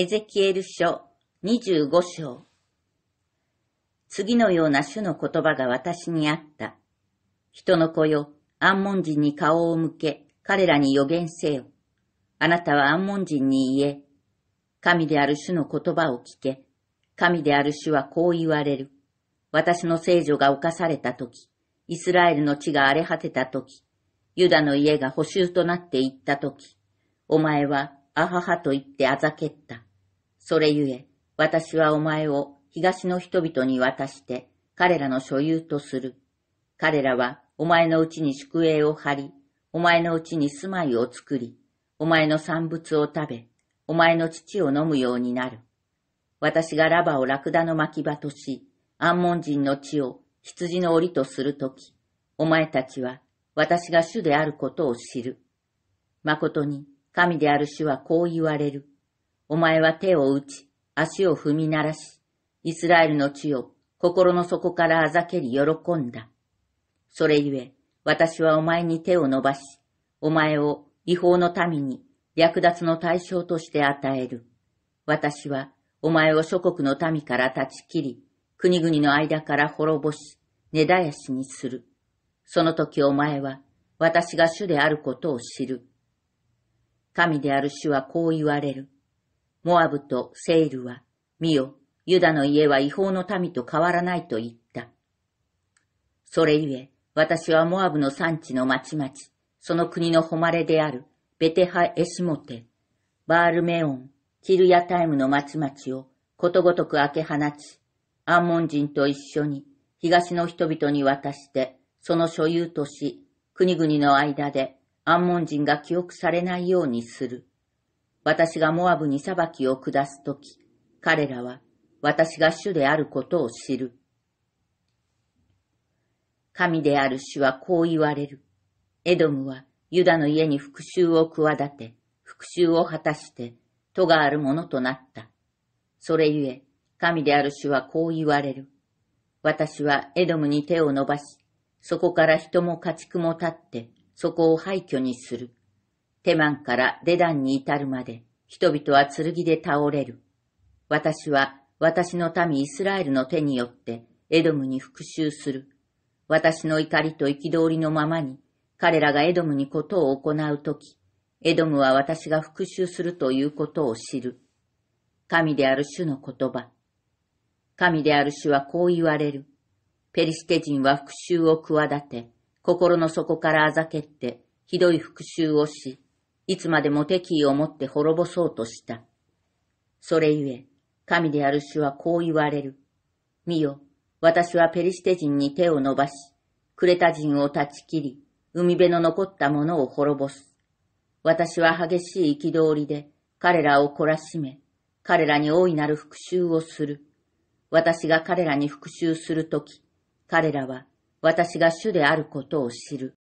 エゼキエル書25章次のような主の言葉が私にあった。人の子よ、安門人に顔を向け、彼らに予言せよ。あなたは安門人に言え。神である主の言葉を聞け。神である主はこう言われる。私の聖女が犯された時、イスラエルの地が荒れ果てた時、ユダの家が補修となっていった時、お前は、あははと言ってあざけった。それゆえ、私はお前を東の人々に渡して彼らの所有とする。彼らはお前のうちに宿営を張り、お前のうちに住まいを作り、お前の産物を食べ、お前の乳を飲むようになる。私がラバをラクダの巻き場とし、アンモン人の地を羊の檻とするとき、お前たちは私が主であることを知る。誠に神である主はこう言われる。お前は手を打ち、足を踏み鳴らし、イスラエルの地を心の底からあざけり喜んだ。それゆえ、私はお前に手を伸ばし、お前を違法の民に略奪の対象として与える。私はお前を諸国の民から断ち切り、国々の間から滅ぼし、根絶やしにする。その時お前は私が主であることを知る。神である主はこう言われる。モアブとセイルは、見よ、ユダの家は違法の民と変わらないと言った。それゆえ、私はモアブの産地の町々、その国の誉れである、ベテハ・エシモテ、バールメオン、キルヤタイムの町々をことごとく明け放ち、アンモン人と一緒に東の人々に渡して、その所有とし、国々の間でアンモン人が記憶されないようにする。私がモアブに裁きを下すとき、彼らは私が主であることを知る。神である主はこう言われる。エドムはユダの家に復讐を企て、復讐を果たして、戸があるものとなった。それゆえ、神である主はこう言われる。私はエドムに手を伸ばし、そこから人も家畜も立って、そこを廃墟にする。テマンからデダンに至るまで、人々は剣で倒れる。私は私の民イスラエルの手によってエドムに復讐する。私の怒りと憤りのままに、彼らがエドムにことを行うとき、エドムは私が復讐するということを知る。神である主の言葉。神である主はこう言われる。ペリシテ人は復讐を企て、心の底からあざけって、ひどい復讐をし、いつまでも敵意を持って滅ぼそうとした。それゆえ、神である主はこう言われる。見よ、私はペリシテ人に手を伸ばし、クレタ人を断ち切り、海辺の残ったものを滅ぼす。私は激しい憤りで彼らを懲らしめ、彼らに大いなる復讐をする。私が彼らに復讐するとき、彼らは私が主であることを知る。